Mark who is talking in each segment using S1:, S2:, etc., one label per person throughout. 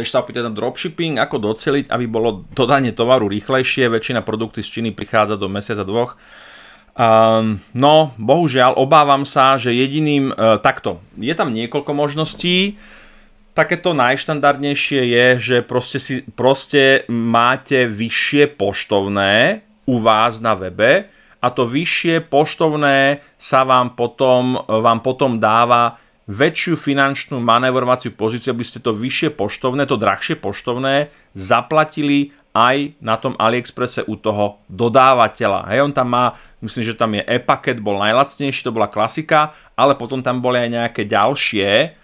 S1: Chceš sa opýtať na dropshipping, ako doceliť, aby bolo dodanie tovaru rýchlejšie, väčšina produkty z Číny prichádza do mesiaca dvoch. Um, no, bohužiaľ, obávam sa, že jediným... Uh, takto, je tam niekoľko možností. Takéto najštandardnejšie je, že proste, si, proste máte vyššie poštovné u vás na webe a to vyššie poštovné sa vám potom, e, vám potom dáva väčšiu finančnú manevrovaciu pozíciu, aby ste to vyššie poštovné, to drahšie poštovné zaplatili aj na tom AliExpresse u toho dodávateľa. Hej, on tam má, myslím, že tam je e-paket, bol najlacnejší, to bola klasika, ale potom tam boli aj nejaké ďalšie,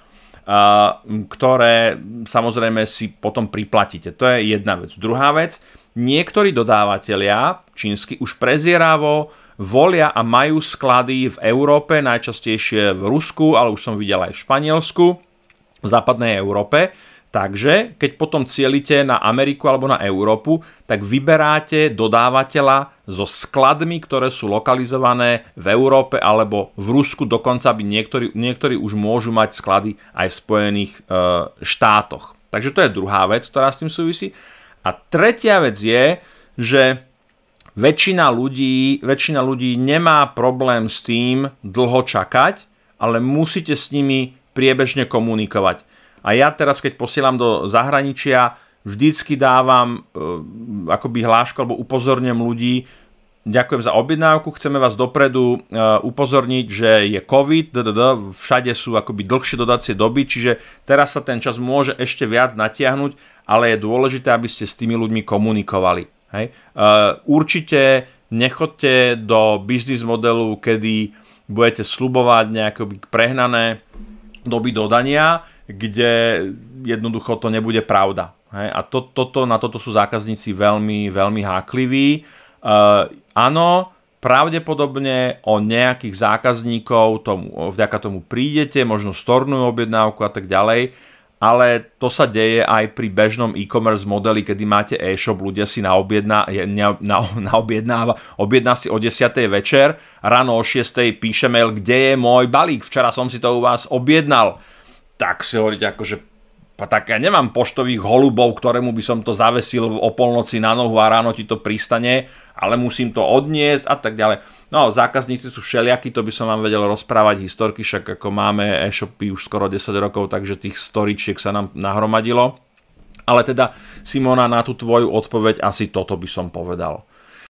S1: ktoré samozrejme si potom priplatíte. To je jedna vec. Druhá vec, niektorí dodávateľia čínsky už prezieravo volia a majú sklady v Európe, najčastejšie v Rusku, ale už som videl aj v Španielsku, v západnej Európe. Takže keď potom cielite na Ameriku alebo na Európu, tak vyberáte dodávateľa so skladmi, ktoré sú lokalizované v Európe alebo v Rusku. Dokonca by niektorí, niektorí už môžu mať sklady aj v Spojených e, štátoch. Takže to je druhá vec, ktorá s tým súvisí. A tretia vec je, že väčšina ľudí, väčšina ľudí nemá problém s tým dlho čakať, ale musíte s nimi priebežne komunikovať. A ja teraz, keď posielam do zahraničia, vždycky dávam e, akoby hlášku alebo upozorňujem ľudí, ďakujem za objednávku, chceme vás dopredu e, upozorniť, že je COVID, d, všade sú akoby dlhšie dodacie doby, čiže teraz sa ten čas môže ešte viac natiahnuť, ale je dôležité, aby ste s tými ľuďmi komunikovali. Hej? Uh, určite nechodte do biznis modelu, kedy budete slubovať nejaké prehnané doby dodania, kde jednoducho to nebude pravda. Hej? A to, toto, na toto sú zákazníci veľmi, veľmi hákliví. Uh, áno, pravdepodobne o nejakých zákazníkov tomu, vďaka tomu prídete, možno stornú objednávku a tak ďalej, ale to sa deje aj pri bežnom e-commerce modeli, kedy máte e-shop, ľudia si naobjedná, na, na, naobjednáva, objedná si o 10. večer, ráno o 6. píše mail, kde je môj balík, včera som si to u vás objednal. Tak si hovoríte akože tak ja nemám poštových holubov, ktorému by som to zavesil o polnoci na nohu a ráno ti to pristane ale musím to odniesť a tak ďalej. No, zákazníci sú všelijakí, to by som vám vedel rozprávať historky, však ako máme e-shopy už skoro 10 rokov, takže tých storičiek sa nám nahromadilo. Ale teda, Simona, na tú tvoju odpoveď asi toto by som povedal.